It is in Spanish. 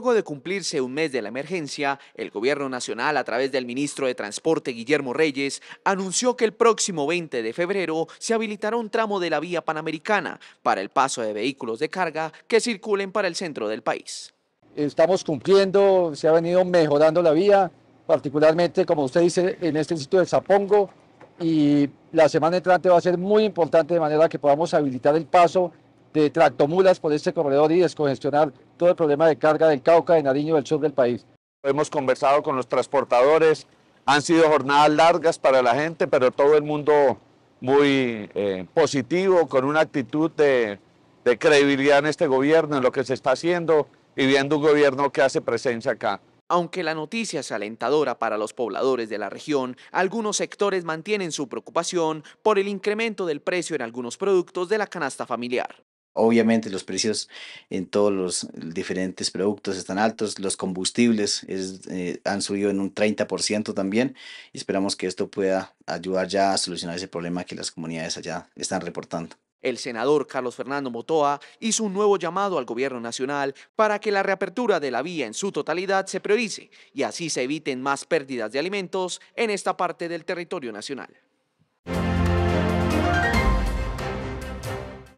Luego de cumplirse un mes de la emergencia, el Gobierno Nacional, a través del ministro de Transporte Guillermo Reyes, anunció que el próximo 20 de febrero se habilitará un tramo de la vía panamericana para el paso de vehículos de carga que circulen para el centro del país. Estamos cumpliendo, se ha venido mejorando la vía, particularmente, como usted dice, en este sitio de Zapongo, y la semana entrante va a ser muy importante de manera que podamos habilitar el paso de tractomulas por este corredor y descongestionar todo el problema de carga del Cauca, de Nariño, del sur del país. Hemos conversado con los transportadores, han sido jornadas largas para la gente, pero todo el mundo muy eh, positivo, con una actitud de, de credibilidad en este gobierno, en lo que se está haciendo y viendo un gobierno que hace presencia acá. Aunque la noticia es alentadora para los pobladores de la región, algunos sectores mantienen su preocupación por el incremento del precio en algunos productos de la canasta familiar obviamente los precios en todos los diferentes productos están altos, los combustibles eh, han subido en un 30% también y esperamos que esto pueda ayudar ya a solucionar ese problema que las comunidades allá están reportando. El senador Carlos Fernando Motoa hizo un nuevo llamado al gobierno nacional para que la reapertura de la vía en su totalidad se priorice y así se eviten más pérdidas de alimentos en esta parte del territorio nacional.